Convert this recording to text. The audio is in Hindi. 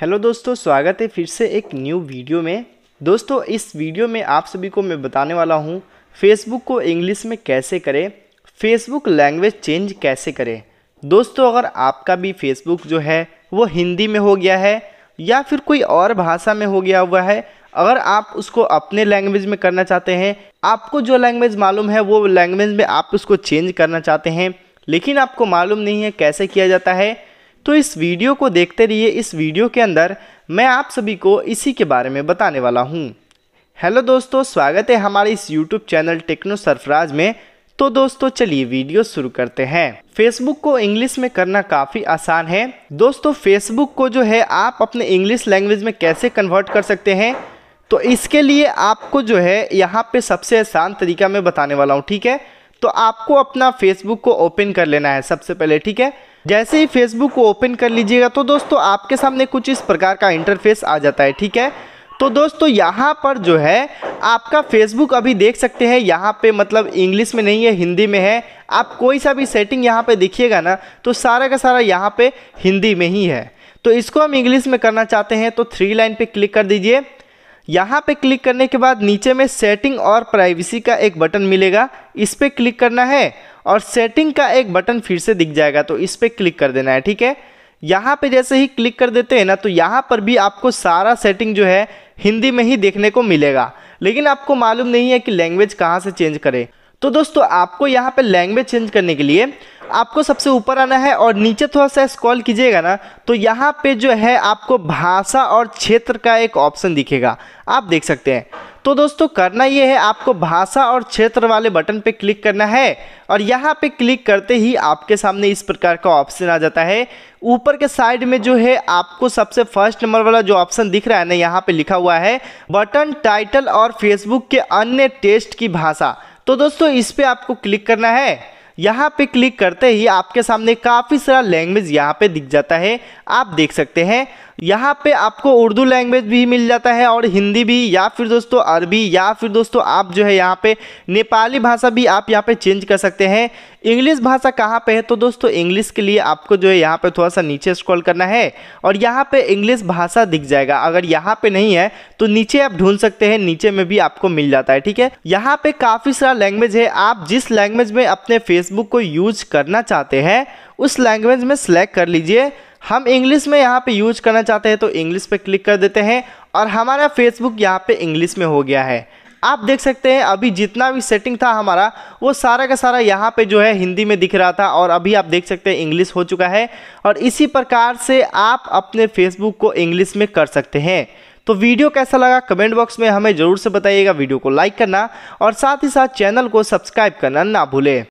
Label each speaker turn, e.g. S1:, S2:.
S1: हेलो दोस्तों स्वागत है फिर से एक न्यू वीडियो में दोस्तों इस वीडियो में आप सभी को मैं बताने वाला हूँ फेसबुक को इंग्लिश में कैसे करें फेसबुक लैंग्वेज चेंज कैसे करें दोस्तों अगर आपका भी फेसबुक जो है वो हिंदी में हो गया है या फिर कोई और भाषा में हो गया हुआ है अगर आप उसको अपने लैंग्वेज में करना चाहते हैं आपको जो लैंग्वेज मालूम है वो लैंग्वेज में आप उसको चेंज करना चाहते हैं लेकिन आपको मालूम नहीं है कैसे किया जाता है तो इस वीडियो को देखते रहिए इस वीडियो के अंदर मैं आप सभी को इसी के बारे में बताने वाला हूँ हेलो दोस्तों स्वागत है हमारे इस यूट्यूब चैनल टेक्नो सरफराज में तो दोस्तों चलिए वीडियो शुरू करते हैं फेसबुक को इंग्लिश में करना काफ़ी आसान है दोस्तों फेसबुक को जो है आप अपने इंग्लिश लैंग्वेज में कैसे कन्वर्ट कर सकते हैं तो इसके लिए आपको जो है यहाँ पे सबसे आसान तरीका मैं बताने वाला हूँ ठीक है तो आपको अपना फेसबुक को ओपन कर लेना है सबसे पहले ठीक है जैसे ही फेसबुक को ओपन कर लीजिएगा तो दोस्तों आपके सामने कुछ इस प्रकार का इंटरफेस आ जाता है ठीक है तो दोस्तों यहाँ पर जो है आपका फेसबुक अभी देख सकते हैं यहाँ पे मतलब इंग्लिश में नहीं है हिंदी में है आप कोई सा भी सेटिंग यहाँ पे देखिएगा ना तो सारा का सारा यहाँ पे हिंदी में ही है तो इसको हम इंग्लिश में करना चाहते हैं तो थ्री लाइन पे क्लिक कर दीजिए यहाँ पे क्लिक करने के बाद नीचे में सेटिंग और प्राइवेसी का एक बटन मिलेगा इस पर क्लिक करना है और सेटिंग का एक बटन फिर से दिख जाएगा तो इस पर क्लिक कर देना है ठीक है यहाँ पे जैसे ही क्लिक कर देते हैं ना तो यहाँ पर भी आपको सारा सेटिंग जो है हिंदी में ही देखने को मिलेगा लेकिन आपको मालूम नहीं है कि लैंग्वेज कहाँ से चेंज करें तो दोस्तों आपको यहाँ पे लैंग्वेज चेंज करने के लिए आपको सबसे ऊपर आना है और नीचे थोड़ा सा स्क्रॉल कीजिएगा ना तो यहाँ पे जो है आपको भाषा और क्षेत्र का एक ऑप्शन दिखेगा आप देख सकते हैं तो दोस्तों करना ये है आपको भाषा और क्षेत्र वाले बटन पे क्लिक करना है और यहाँ पे क्लिक करते ही आपके सामने इस प्रकार का ऑप्शन आ जाता है ऊपर के साइड में जो है आपको सबसे फर्स्ट नंबर वाला जो ऑप्शन दिख रहा है ना यहाँ पे लिखा हुआ है बटन टाइटल और फेसबुक के अन्य टेस्ट की भाषा तो दोस्तों इस पर आपको क्लिक करना है यहाँ पे क्लिक करते ही आपके सामने काफ़ी सारा लैंग्वेज यहाँ पे दिख जाता है आप देख सकते हैं यहाँ पे आपको उर्दू लैंग्वेज भी मिल जाता है और हिंदी भी या फिर दोस्तों अरबी या फिर दोस्तों आप जो है यहाँ पे नेपाली भाषा भी आप यहाँ पे चेंज कर सकते हैं इंग्लिश भाषा कहाँ पे है तो दोस्तों इंग्लिश के लिए आपको जो है यहाँ पे थोड़ा सा नीचे स्क्रॉल करना है और यहाँ पे इंग्लिश भाषा दिख जाएगा अगर यहाँ पे नहीं है तो नीचे आप ढूंढ सकते हैं नीचे में भी आपको मिल जाता है ठीक है यहाँ पे काफ़ी सारा लैंग्वेज है आप जिस लैंग्वेज में अपने फेसबुक को यूज करना चाहते हैं उस लैंग्वेज में सेलेक्ट कर लीजिए हम इंग्लिश में यहाँ पे यूज करना चाहते हैं तो इंग्लिश पे क्लिक कर देते हैं और हमारा फेसबुक यहाँ पे इंग्लिश में हो गया है आप देख सकते हैं अभी जितना भी सेटिंग था हमारा वो सारा का सारा यहाँ पे जो है हिंदी में दिख रहा था और अभी आप देख सकते हैं इंग्लिश हो चुका है और इसी प्रकार से आप अपने फेसबुक को इंग्लिश में कर सकते हैं तो वीडियो कैसा लगा कमेंट बॉक्स में हमें ज़रूर से बताइएगा वीडियो को लाइक करना और साथ ही साथ चैनल को सब्सक्राइब करना ना भूलें